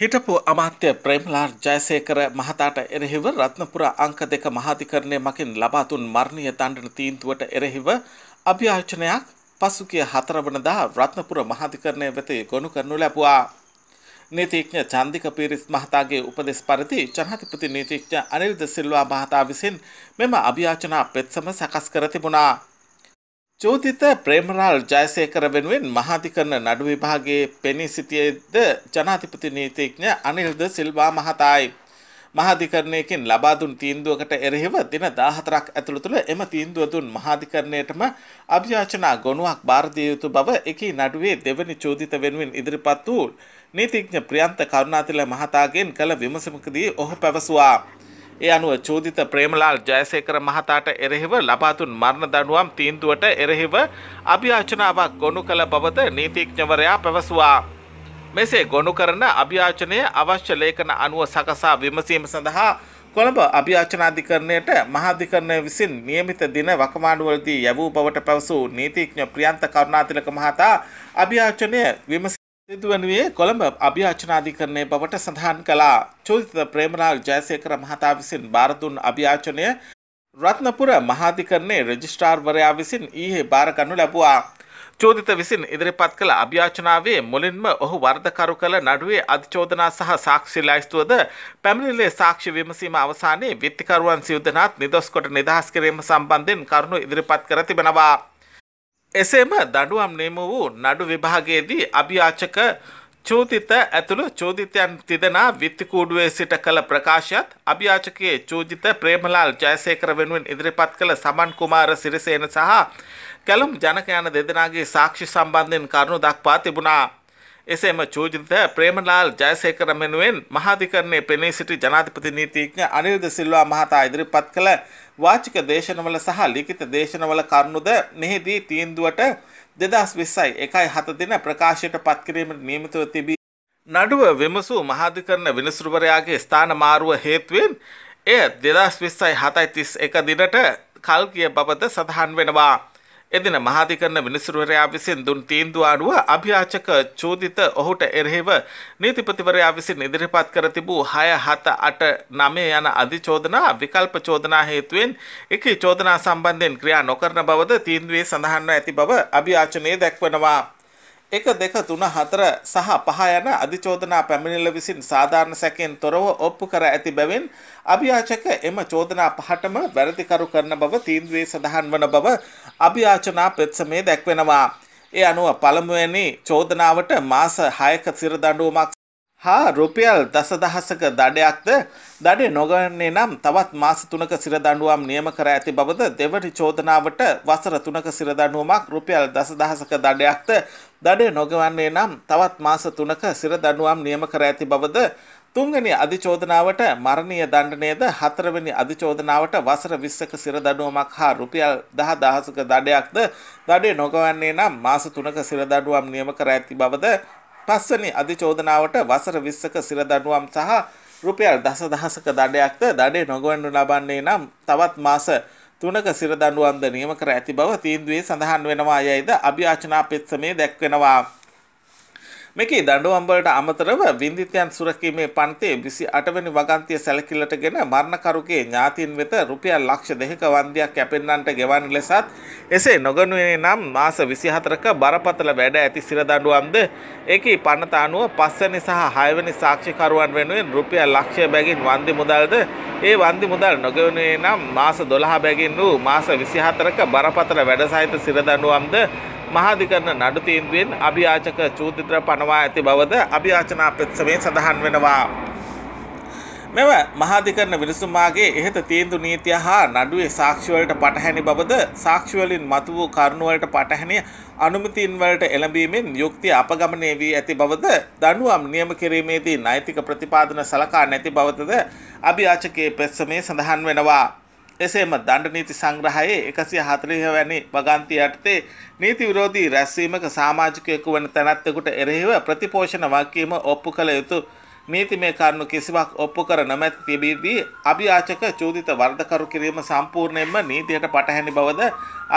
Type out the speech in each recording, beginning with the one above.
හිටපු අමාත්‍ය ප්‍රේම්ලාර් ජයසේකර මහතාට එරෙහිව රත්නපුර අංක දෙක මහාධිකරණය මකින් ලබාතුන් මරණීය දණ්ඩන තීන්තුවට එරෙහිව අභ්‍යාචනයක් පසුගිය හතරවනදා රත්නපුර මහාධිකරණය වෙත ගොනු කරනු ලැබුවා. නීතිඥ චන්දික පීරිස් මහතාගේ උපදෙස් පරිදි ජනාධිපති නීතිඥ අනිල්ද සිල්වා මහතා විසින් මෙම අභ්‍යාචනා පෙත්සම සකස් කර තිබුණා. චෝතිත ප්‍රේමරාල් ජයසේකර වෙනුවෙන් මහාධිකරණ නඩු විභාගයේ පෙනී සිටියේද ජනාධිපති නීතිඥ අනිල්ද සිල්වා මහතායි. මහාධිකරණයකින් ලබා දුන් තීන්දුවකට එරෙහිව දින 14ක් ඇතුළත තුළ එම තීන්දුව දුන් මහාධිකරණයටම අභියාචනා ගොනුවක් බාර දිය යුතු බව එකී නඩුවේ දෙවැනි චෝදිත වෙනුවෙන් ඉදිරිපත් වූ නීතිඥ ප්‍රියන්ත කරුණාතිල මහතාගෙන් කළ විමසීමකදී ඔහු පැවසුවා. ඒ අනුව චූදිත ප්‍රේමලාල් ජයසේකර මහතාට එරෙහිව ලබාදුන් මරණ දඩුවම් තීන්දුවට එරෙහිව අභ්‍යාචනාවක් ගොුණු කළ බවද නීතිඥවරයා පැවසවා. මෙසේ ගොුණු කරන අභ්‍යාචනය අවශ්‍ය ලේඛන අනුව සකසා විමසීම සඳහා කොළඹ අභ්‍යාචනාධිකරණයට මහාධිකරණය විසින් නියමිත දින වකමානුවලදී යැවූ බවට පැවසූ නීතිඥ ප්‍රියන්ත කරුණාතිලක මහතා අභ්‍යාචනය විමස සිදුවනුවේ කොළඹ අභ්‍යාචනාධිකරණය බවට සඳහන් කළා චෝදිත ප්‍රේමරාල් ජයසේකර මහතා විසින් භාරදුන් අභ්‍යාචනය රත්නපුර මහාධිකරණයේ රෙජිස්ට්‍රාර්වරයා විසින් ඊහේ භාරගනු ලැබවා. චෝදිත විසින් ඉදිරිපත් කළ අභ්‍යාචනාවේ මුලින්ම ඔහු වර්ධකරු කළ නඩුවේ අධචෝදනා සහ සාක්ෂි ලයිස්තුවද පැමිණිල්ලේ සාක්ෂි විමසීම අවසානයේ විත්තිකරුවන් සියුදනාත් නිදොස්කොට නිදහස් කිරීම සම්බන්ධයෙන් කරුණු ඉදිරිපත් කර තිබෙනවා. එසේම දඩුවම් නේම වූ නඩු විභාගයේදී අභියාචක චෝදිත ඇතුළු චෝදිතයන් තිදෙනා විත්තිකූඩුවේ සිට කළ ප්‍රකාශයත් අභියාචකයේ චෝජිත ප්‍රේමලාල් ජයසේකර වෙනුවෙන් ඉදිරිපත් කළ සමන් කුමාර සිරිසේන සහ කැලුම් ජනක යන දෙදෙනාගේ සාක්ෂි සම්බන්ධයෙන් කරුණු දක්වා තිබුණා. එසේම චූජිත ප්‍රේමලාල් ජයසේකර මෙනුවෙන් මහාධිකරණයේ පෙනී සිටි ජනාධිපති නීතිඥ අනිල්ද සිල්වා මහතා ඉදිරිපත් කළ වාචික දේශනවල සහ ලිඛිත දේශනවල කරුණුද මෙහිදී තීන්දුවට දෙදස් විස්සයි එකයි හත දින ප්‍රකාශයට පත්කිරීමට නියමිතව තිබී. නඩුව විමසූ මහාධිකරණ විනිසුරුවරයාගේ ස්ථාන මාරුව හේතුවෙන් එය දෙදස් විස්සයි හතයි තිස් එක දිනට කල්කිය බවද සඳහන් වෙනවා. එදින මහාධිකරණ විනිසුරුවරයා විසින් දුන් තීන්දුව අනුව අභියාචක චෝදිත ඔහුට එරෙහිව නීතිපතිවරයා විසින් ඉදිරිපත් කර තිබූ 6 7 8 9 යන අධිචෝදනා විකල්ප චෝදනා හේතුවෙන් එකී චෝදනා සම්බන්ධයෙන් ක්‍රියා නොකරන බවද තීන්දුවේ සඳහන්ව ඇති බව අභියාචනයේ දැක්වනවා එක දෙක තුන හතර සහ පහ යන අධිචෝදනා පැමිණිල්ල විසින් සාධාරණ සැකෙන් තොරව ඔප්පු කර ඇති බැවින් අභියාචක එම චෝදනා පහටම වැරදිකරු කරන බව තීන්දුවේ සඳහන් වන බව අභියාචනා පෙත්සමේ දැක්වෙනවා. ඒ අනුව පළමුවැනි චෝදනාවට මාස හයක සිරදඬුවමක් හා රුපියල් දසදහසක දඩයක්ද දඩේ නොගන්නේ නම් තවත් මාස තුනක සිරදඬුවම් නියම කර ඇති බවද දෙවනි චෝදනාවට වසර තුනක සිරදඬුවමක් රුපියල් දසදහසක දඩයක්ද දඩේ නොගවන්නේ නම් තවත් මාස තුනක සිරදඬුවම් නියම කර ඇති බවද තුන්වෙනි අධිචෝදනාවට මරණීය දණ්ඩනයද හතරවෙනි අධිචෝදනාවට වසර 20ක සිරදඬුවමක් හා රුපියල් 10000ක දඩයක්ද දඩේ නොගවන්නේ නම් මාස තුනක සිරදඬුවම් නියම කර ඇති බවද පස්වනි අධිචෝදනාවට වසර 20ක සිර දඬුවම් සහ රුපියල් දසදහසක දඩයක්ද දඩේ නොගොවන්නු ලබන්නේ නම් තවත් මාස 3ක සිර දඬුවම්ද නියම කර ඇති බව තීන්දුවේ සඳහන් වෙනවා යයිද අභියාචනා පෙත්සමේ දැක්වෙනවා. මේක දඩුවම්බලට අමතරව විින්දිතයන් සුරකීමේ පන්තේ විසි අටවැනි වගන්තිය සැලකිල්ලට ගෙන මරණකරුගේ ඥාතින් වෙත රුපියල් ලක්ෂ දෙක වන්දයක් කැපෙන්න්නට ගෙවන් ලෙසත් එසේ නොගනුවේ නම් මාස විසිහතරක බරපතල වැඩ ඇති සිරදඩුවම්ද ඒක පන්නතානුව පස්සනි සහ හයවැනි සාක්ෂිකරුවන් වෙනුවෙන් රුපියල් ලක්ෂය බැගින් වන්දි මුදල්ද ඒ වන්දි මුදල් නොගවනේ නම් මාස දොළහ බැගින් වූ මාස විසිහතරක බරපතල වැඩ සහිත සිරදඩුවම්ද මහාධිකරණ නඩු තීන්දුවෙන් අභියාචක චූතිත්‍ර පනවා ඇති බවද අභියාචනා පෙත්සමේ සඳහන් වෙනවා. මෙම මහාධිකරණ විනිසුමාගේ ඉහත තීන්දු නීතිය හා නඩුවේ සාක්ෂිවලට පටහැනි බවද සාක්ෂිවලින් මතු වූ කරුණුවලට පටහැනි අනුමතින් වලට එළඹීමෙන් යුක්තිය අපගමනය වී ඇති බවද දඩුවම් නියම කිරීමේදී නෛතික ප්‍රතිපාදන සලකා නැති බවතද අභියාචකයේ පෙත්සමේ සඳහන් වෙනවා. එසේම දණ්ඩ නීති සංග්‍රහයේ එකසිය හතලිහ වැනි වගන්ති යටතේ නීති විරෝධී රැස්වීමක සාමාජිකයකු වන තැනැත්තකුට එරෙහිව ප්‍රතිපෝෂණ වක්කීම ඔප්පු කළ යුතු නීතිමය කරුණු කිසිවක් ඔප්පු කර නොමැති තිබීදී අභියාචක චූදිත වර්ධකරු කිරීම සම්පූර්ණයෙන්ම නීතියට පටහැනි බවද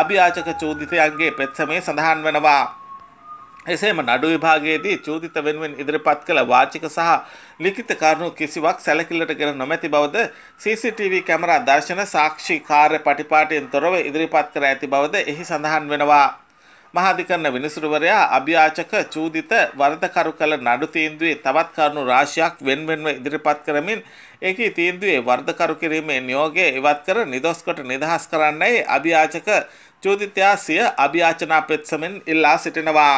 අභියාචක චූදිතයන්ගේ පෙත්සමේ සඳහන් වෙනවා. එසේම නඩු විභාගයේදී චෝදිත වෙනුවෙන් ඉදිරිපත් කළ වාචික සහ ලිඛිත කාරණු කිසිවක් සැලකිල්ලටගෙන නොමැති බවද CCTV කැමරා දර්ශන සාක්ෂි කාර්ය පටිපාටියෙන් තොරව ඉදිරිපත් කර ඇති බවද එහි සඳහන් වෙනවා. මහාධිකරණ විනිසුරුවරයා අභියාචක චූදිත වරදකරු කළ නඩු තීන්දුවේ තවත් කරුණු රාශියක් වෙන්වෙන්ව ඉදිරිපත් කරමින් ඒකී තීන්දුවේ වරදකරු කිරීමේ නියෝගය ඉවත් කර නිදොස් කොට නිදහස් කරන්නයි අභියාචක චූදිතයා සිය අභියාචනා පෙත්සමෙන් ඉල්ලා සිටිනවා.